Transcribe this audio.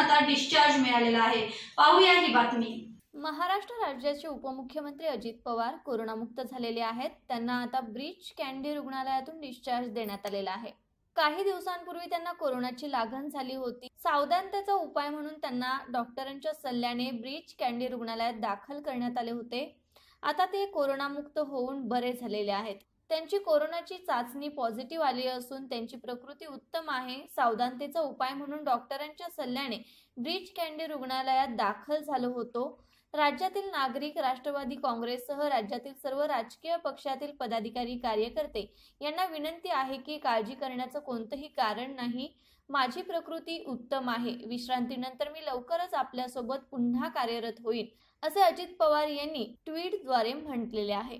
आता डिस्चार्ज मिळालेला आहे पाहूया ही बातमी महाराष्ट्र राज्याचे उपमुख्यमंत्री अजित पवार कोरोनामुक्त झालेले आहेत त्यांना आता ब्रिज कॅन्डी रुग्णालयातून डिस्चार्ज देण्यात आलेला आहे काही दिवसांपूर्वी त्यांना कोरोनाची लागण झाली होती सावधानतेचा उपाय म्हणून त्यांना डॉक्टरांच्या सल्ल्याने ब्रिज कॅन्डी रुग्णालयात दाखल करण्यात आले होते आता ते कोरोनामुक्त होऊन बरे झालेले आहेत त्यांची कोरोनाची चाचणी पॉझिटिव्ह आली असून त्यांची प्रकृती उत्तम आहे सावधानतेचा उपाय म्हणून डॉक्टरांच्या सल्ल्याने ब्रीच कॅन्डी रुग्णालयात दाखल झालो होतो राज्यातील नागरिक राष्ट्रवादी काँग्रेससह राज्यातील सर्व राजकीय पक्षातील पदाधिकारी कार्यकर्ते यांना विनंती आहे की काळजी करण्याचं कोणतंही कारण नाही माझी प्रकृती उत्तम आहे विश्रांतीनंतर मी लवकरच आपल्यासोबत पुन्हा कार्यरत होईल असे अजित पवार यांनी ट्विटद्वारे म्हटलेले आहे